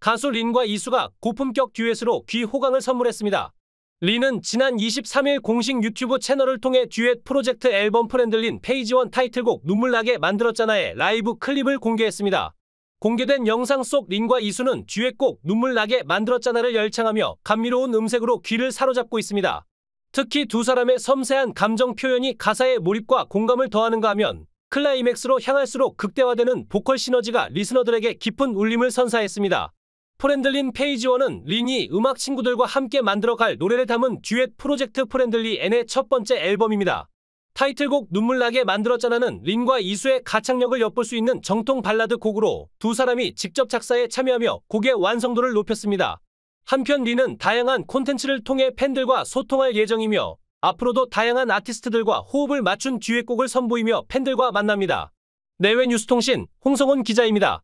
가수 린과 이수가 고품격 듀엣으로 귀호강을 선물했습니다. 린은 지난 23일 공식 유튜브 채널을 통해 듀엣 프로젝트 앨범 프렌들린 페이지 원 타이틀곡 눈물나게 만들었잖아의 라이브 클립을 공개했습니다. 공개된 영상 속 린과 이수는 듀엣곡 눈물나게 만들었잖아를 열창하며 감미로운 음색으로 귀를 사로잡고 있습니다. 특히 두 사람의 섬세한 감정 표현이 가사의 몰입과 공감을 더하는가 하면 클라이맥스로 향할수록 극대화되는 보컬 시너지가 리스너들에게 깊은 울림을 선사했습니다. 프렌들린 페이지원은 린이 음악 친구들과 함께 만들어갈 노래를 담은 듀엣 프로젝트 프렌들리 N의 첫 번째 앨범입니다. 타이틀곡 눈물나게 만들었잖아는 린과 이수의 가창력을 엿볼 수 있는 정통 발라드 곡으로 두 사람이 직접 작사에 참여하며 곡의 완성도를 높였습니다. 한편 린은 다양한 콘텐츠를 통해 팬들과 소통할 예정이며 앞으로도 다양한 아티스트들과 호흡을 맞춘 듀엣곡을 선보이며 팬들과 만납니다. 내외 뉴스통신 홍성훈 기자입니다.